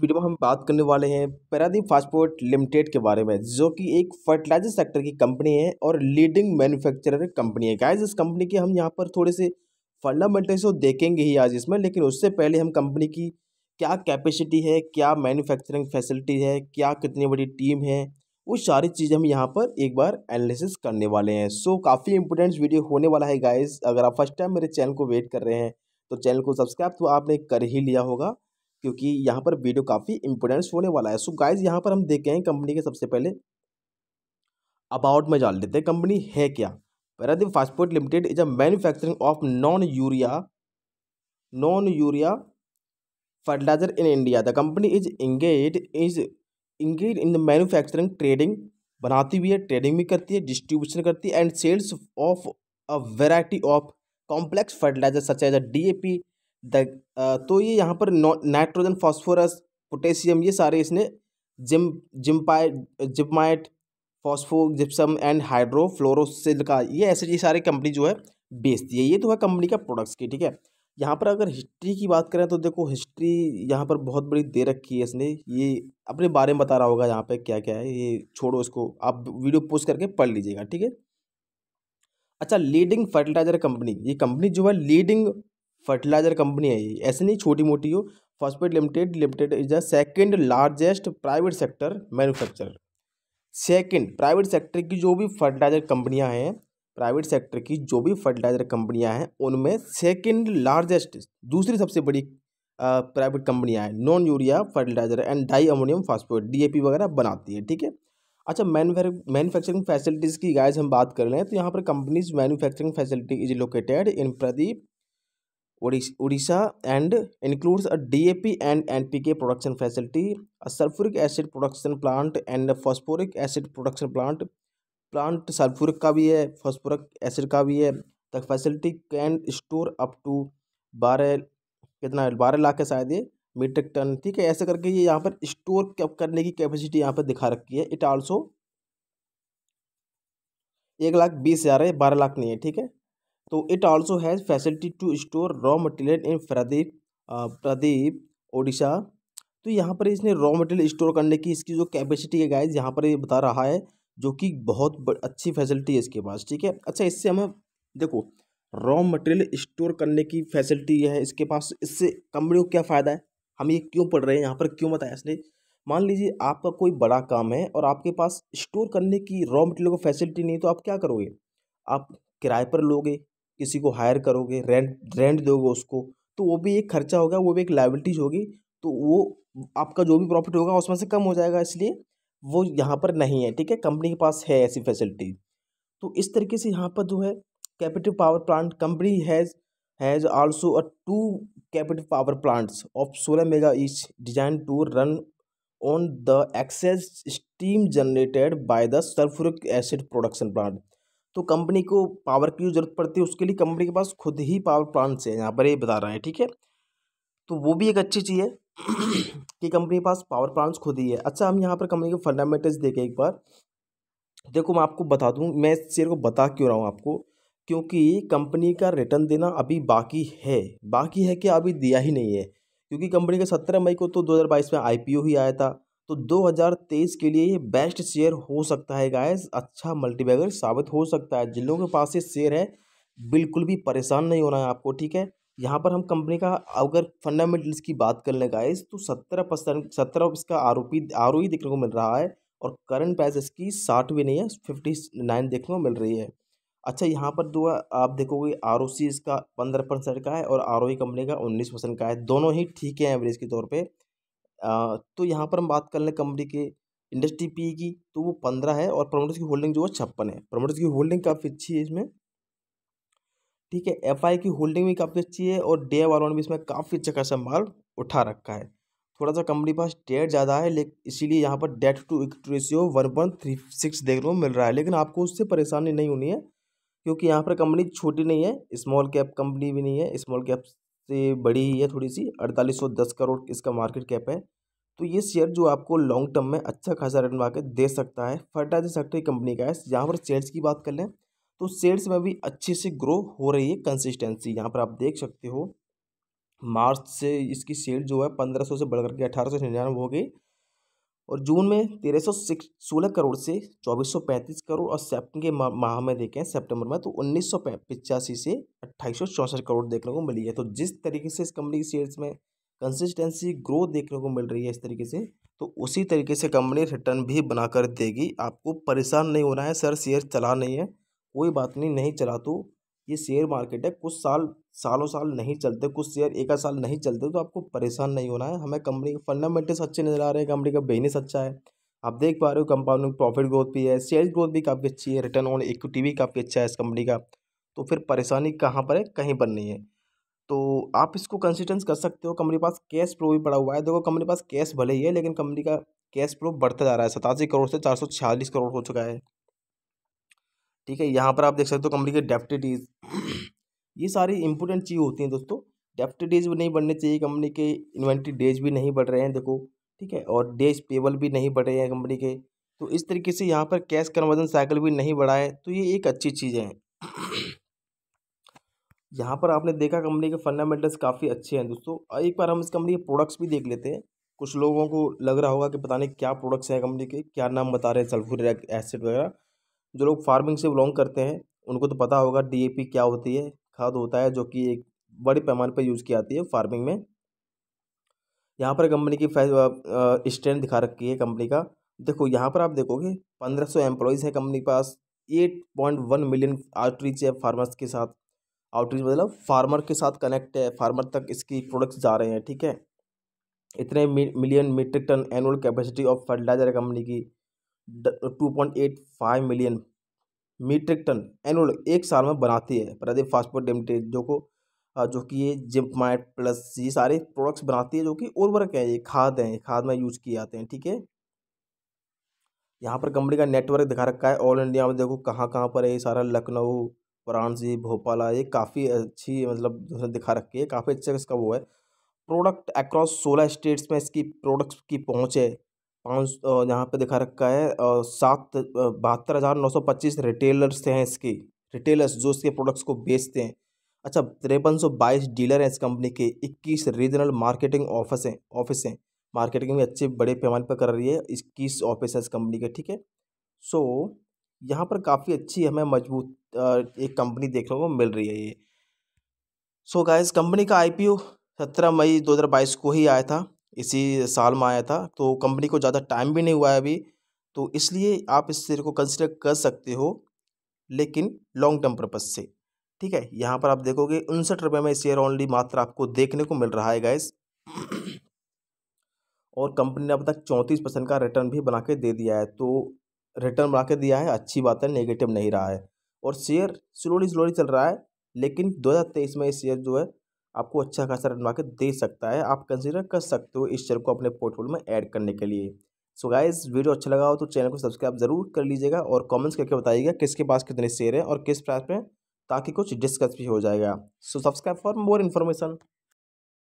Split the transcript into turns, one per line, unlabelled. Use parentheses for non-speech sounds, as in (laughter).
Video में हम बात करने वाले हैं पैरादीप फास्टपोर्ट लिमिटेड के बारे में जो कि एक फर्टिलाइजर सेक्टर की कंपनी है और लीडिंग मैन्युफैक्चरर कंपनी है गाइज इस कंपनी के हम यहाँ पर थोड़े से फंडामेंटल्स तो देखेंगे ही आज इसमें लेकिन उससे पहले हम कंपनी की क्या कैपेसिटी है क्या मैन्युफैक्चरिंग फैसिलिटी है क्या कितनी बड़ी टीम है वो सारी चीज़ हम यहाँ पर एक बार एनालिसिस करने वाले हैं सो so, काफ़ी इंपोर्टेंट वीडियो होने वाला है गाइज अगर आप फर्स्ट टाइम मेरे चैनल को वेट कर रहे हैं तो चैनल को सब्सक्राइब तो आपने कर ही लिया होगा क्योंकि यहाँ पर वीडियो काफ़ी इंपोर्टेंस होने वाला है सो गाइज यहाँ पर हम देखे हैं कंपनी के सबसे पहले अबाउट में जान लेते हैं कंपनी है क्या Paradeep phosphates limited is a manufacturing of non urea non urea fertiliser in India the company is engage is engage in the manufacturing trading बनाती भी है ट्रेडिंग भी करती है डिस्ट्रीब्यूशन करती है and sales of a variety of complex fertiliser such as D A P तो ये यहाँ पर नाइट्रोजन फॉस्फोरस पोटेशियम ये सारे इसने जिम जिम्पाय जिपमाइट फॉस्फो जिप्सम एंड हाइड्रोफ्लोरोसिल का ये ऐसे ये सारे कंपनी जो है बेचती है ये तो है कंपनी का प्रोडक्ट्स की ठीक है यहाँ पर अगर हिस्ट्री की बात करें तो देखो हिस्ट्री यहाँ पर बहुत बड़ी दे रखी है इसने ये अपने बारे में बता रहा होगा यहाँ पे क्या क्या है ये छोड़ो इसको आप वीडियो पोस्ट करके पढ़ लीजिएगा ठीक है अच्छा लीडिंग फर्टिलाइजर कंपनी ये कंपनी जो है लीडिंग फर्टिलाइजर कंपनी है ये ऐसे नहीं छोटी मोटी हो phosphate limited limited is the second largest private sector manufacturer second private sector की जो भी फर्टिलाइजर कंपनियाँ हैं प्राइवेट सेक्टर की जो भी फर्टिलाइजर कंपनियाँ हैं उनमें सेकेंड लार्जेस्ट दूसरी सबसे बड़ी प्राइवेट कंपनियाँ हैं non urea fertiliser and di ammonium phosphate D वगैरह बनाती है ठीक है अच्छा मैनुफैक्चरिंग फैसिलिटीज़ की गाइज हम बात कर रहे हैं तो यहाँ पर company's manufacturing facility is located in Paradeep Odisha and includes a DAP and NPK production facility, a sulfuric acid production plant and a phosphoric acid production plant. Plant sulphuric का भी है फॉस्फोरिक एसिड का भी है the facility can store up to बारह कितना बारह लाख है शायद ये मीट्रिक टन ठीक है ऐसे करके ये यहाँ पर स्टोर करने की कैपेसिटी यहाँ पर दिखा रखी है इट आल्सो एक लाख बीस हज़ार है बारह लाख नहीं है ठीक है तो it also has facility to store raw material in Paradeep Paradeep Odisha तो यहाँ पर इसने रॉ मटेरियल स्टोर करने की इसकी जो कैपेसिटी है गाइज यहाँ पर ये बता रहा है जो कि बहुत अच्छी फैसिलिटी है इसके पास ठीक है अच्छा इससे हमें देखो रॉ मटेरियल स्टोर करने की फैसिलिटी है इसके पास इससे कंपनी को क्या फ़ायदा है हम ये क्यों पढ़ रहे हैं यहाँ पर क्यों बताया इसने मान लीजिए आपका कोई बड़ा काम है और आपके पास स्टोर करने की रॉ मटेरियल को फैसिलिटी नहीं तो आप क्या करोगे आप किराए पर लोगे किसी को हायर करोगे रेंट रेंट दोगे उसको तो वो भी एक खर्चा होगा वो भी एक लाइबिलिटीज होगी तो वो आपका जो भी प्रॉफिट होगा उसमें से कम हो जाएगा इसलिए वो यहाँ पर नहीं है ठीक है कंपनी के पास है ऐसी फैसिलिटी तो इस तरीके से यहाँ पर जो है capital power plant company has has also a two capital power plants of सोलह mega each design to run on the excess steam generated by the sulphuric acid production plant तो कंपनी को पावर की जरूरत पड़ती है उसके लिए company के पास खुद ही पावर प्लांट्स है यहाँ पर ये बता रहे हैं ठीक है तो वो भी एक अच्छी चीज़ है कि कंपनी के पास पावर प्लांट्स खुद ही है अच्छा हम यहाँ पर कंपनी के फंडामेंटल्स देखें एक बार देखो मैं आपको बता दूँ मैं इस शेयर को बता क्यों रहा हूँ आपको क्योंकि कंपनी का रिटर्न देना अभी बाकी है बाकी है कि अभी दिया ही नहीं है क्योंकि कंपनी का सत्रह मई को तो दो हज़ार बाईस में आई ही आया था तो 2023 के लिए ये बेस्ट शेयर हो सकता है गायस अच्छा मल्टीबैगर साबित हो सकता है जिन लोगों के पास ये शेयर है बिल्कुल भी परेशान नहीं होना है आपको ठीक है यहाँ पर हम कंपनी का अगर फंडामेंटल्स की बात कर लें गाइस तो सत्रह परसेंट सत्रह इसका R O P R O देखने को मिल रहा है और करंट प्राइस इसकी साठ भी नहीं है फिफ्टी नाइन देखने को मिल रही है अच्छा यहाँ पर दो आप देखोगे आर ओ सी इसका पंद्रह परसेंट का है और आर ओ कंपनी का उन्नीस परसेंट का है दोनों ही ठीक है एवरेज के तौर पर तो यहाँ पर हम बात कर लें कंपनी के इंडस्ट्री पी की तो वो पंद्रह है और प्रमोटर्स की होल्डिंग जो है छप्पन है प्रमोटर्स की होल्डिंग काफ़ी अच्छी है इसमें ठीक है एफ आई की होल्डिंग भी काफ़ी अच्छी है और डे वालों ने भी इसमें काफ़ी अच्छा खासा माल उठा रखा है थोड़ा सा कंपनी पास डेट ज़्यादा है लेकिन इसीलिए यहाँ पर debt to equity ratio one one three six देखने को मिल रहा है लेकिन आपको उससे परेशानी नहीं होनी है क्योंकि यहाँ पर कंपनी छोटी नहीं है स्मॉल कैप कंपनी भी नहीं है स्मॉल कैप से बड़ी ही है थोड़ी सी अड़तालीस सौ दस करोड़ इसका मार्केट कैप है तो ये शेयर जो आपको लॉन्ग टर्म में अच्छा खासा रिटर्न मार्केट दे सकता है फर्टिलाइजर सेक्टर कंपनी का है यहाँ पर शेयर्स की बात कर लें तो शेयर्स में भी अच्छे से ग्रो हो रही है कंसिस्टेंसी यहाँ पर आप देख सकते हो मार्च से इसकी सेल जो है पंद्रह सौ से बढ़कर के अठारह सौ निन्यानवे हो गई और जून में तेरह सौ सोलह करोड़ से चौबीस सौ पैंतीस करोड़ और सेप्ट के माह में देखें सितंबर में तो उन्नीस सौ पिचासी से अट्ठाईस सौ चौंसठ करोड़ देखने को मिली है तो जिस तरीके से इस कंपनी के शेयर्स में कंसिस्टेंसी ग्रोथ देखने को मिल रही है इस तरीके से तो उसी तरीके से कंपनी रिटर्न भी बनाकर देगी आपको परेशान नहीं होना है सर शेयर चला नहीं है कोई बात नहीं नहीं चला तो ये शेयर मार्केट है कुछ साल सालों साल नहीं चलते कुछ शेयर एक साल नहीं चलते तो आपको परेशान नहीं होना है हमें कंपनी के फंडामेंटल्स अच्छे नज़र आ रहे हैं कंपनी का बिजनेस अच्छा है आप देख पा रहे हो कंपाउंडिंग प्रॉफिट ग्रोथ भी है सेल्स ग्रोथ भी काफ़ी अच्छी है रिटर्न ऑन इक्विटी भी काफ़ी अच्छा है इस कंपनी का तो फिर परेशानी कहाँ पर है कहीं पर नहीं है तो आप इसको कंसिस्टेंस कर सकते हो कंपनी पास कैश प्रो भी पड़ा हुआ है देखो कंपनी पास कैश भले ही है लेकिन कंपनी का कैश प्रो बढ़ता जा रहा है सतासी करोड़ से चार सौ छियालीस करोड़ हो चुका है ठीक है यहाँ पर आप देख सकते हो कंपनी के डेफ्टिटीज (clears throat) ये सारी इंपोर्टेंट चीज़ होती हैं दोस्तों डेप्ट डेज भी नहीं बढ़ने चाहिए कंपनी के इन्वेंट्री डेज भी नहीं बढ़ रहे हैं देखो ठीक है और डेज पेबल भी नहीं बढ़ रहे हैं कंपनी के तो इस तरीके से यहाँ पर कैश कन्वर्जन साइकिल भी नहीं बढ़ा है तो ये एक अच्छी चीज़ है (clears throat) यहाँ पर आपने देखा कंपनी के फंडामेंटल्स काफ़ी अच्छे हैं दोस्तों एक बार हम इस कंपनी के प्रोडक्ट्स भी देख लेते हैं कुछ लोगों को लग रहा होगा कि पता नहीं क्या प्रोडक्ट्स हैं कंपनी के क्या नाम बता रहे हैं सल्फूरिक एसिड वगैरह जो लोग फार्मिंग से बिलोंग करते हैं उनको तो पता होगा डी ए पी क्या होती है खाद होता है जो कि एक बड़े पैमाने पर यूज़ की जाती है फार्मिंग में यहाँ पर कंपनी की स्टैंड दिखा रखी है कंपनी का देखो यहाँ पर आप देखोगे पंद्रह सौ एम्प्लॉयज़ हैं कंपनी के पास eight point one million outreach है फार्मर्स के साथ आउटरीच मतलब फार्मर के साथ कनेक्ट है फार्मर तक इसकी प्रोडक्ट्स जा रहे हैं ठीक है इतने million metric ton annual capacity of fertiliser है कंपनी की two point eight five million metric ton annual एक साल में बनाती है प्रदीप फास्फोट लिमिटेड जो को जो कि ये जिम्पमाइट प्लस ये सारे प्रोडक्ट्स बनाती है जो कि उर्वरक है ये खाद हैं खाद में यूज किए जाते हैं ठीक है यहाँ पर कंपनी का नेटवर्क दिखा रखा है ऑल इंडिया में देखो कहाँ कहाँ पर है ये सारा लखनऊ वाराणसी भोपाल ये काफ़ी अच्छी मतलब दिखा रखी है काफ़ी अच्छा इसका वो है प्रोडक्ट अक्रॉस सोलह स्टेट्स में इसकी प्रोडक्ट्स की पहुँच है पाँच यहाँ पे दिखा रखा है सात बहत्तर हज़ार नौ सौ पच्चीस रिटेलर्स हैं इसके रिटेलर्स जो इसके प्रोडक्ट्स को बेचते हैं अच्छा तिरपन सौ बाईस डीलर हैं इस कंपनी के इक्कीस रीजनल मार्केटिंग ऑफिस हैं ऑफिस हैं मार्केटिंग भी अच्छे बड़े पैमाने पर कर रही है इक्कीस ऑफिस हैं इस कंपनी के ठीक है सो यहाँ पर काफ़ी अच्छी हमें मजबूत एक कंपनी देखने को मिल रही है ये सो गाइस कंपनी का ओ सत्रह मई बाईस को ही आया था इसी साल में आया था तो कंपनी को ज़्यादा टाइम भी नहीं हुआ है अभी तो इसलिए आप इस शेयर को कंसिडर कर सकते हो लेकिन लॉन्ग टर्म पर्पज़ से ठीक है यहाँ पर आप देखोगे उनसठ रुपये में शेयर ओनली मात्र आपको देखने को मिल रहा है गैस और कंपनी ने अब तक चौंतीस परसेंट का रिटर्न भी बना के दे दिया है तो रिटर्न बना के दिया है अच्छी बात है नेगेटिव नहीं रहा है और शेयर स्लोली स्लोली चल रहा है लेकिन दो हज़ार तेईस में ये शेयर जो है आपको अच्छा खासा रन मार्केट के दे सकता है आप कंसिडर कर सकते हो इस शेयर को अपने पोर्टफोलियो में ऐड करने के लिए सो गाइस वीडियो अच्छा लगा हो तो चैनल को सब्सक्राइब जरूर कर लीजिएगा और कमेंट्स करके बताइएगा किसके पास कितने शेयर हैं और किस प्राइस में ताकि कुछ डिस्कस भी हो जाएगा so subscribe for more information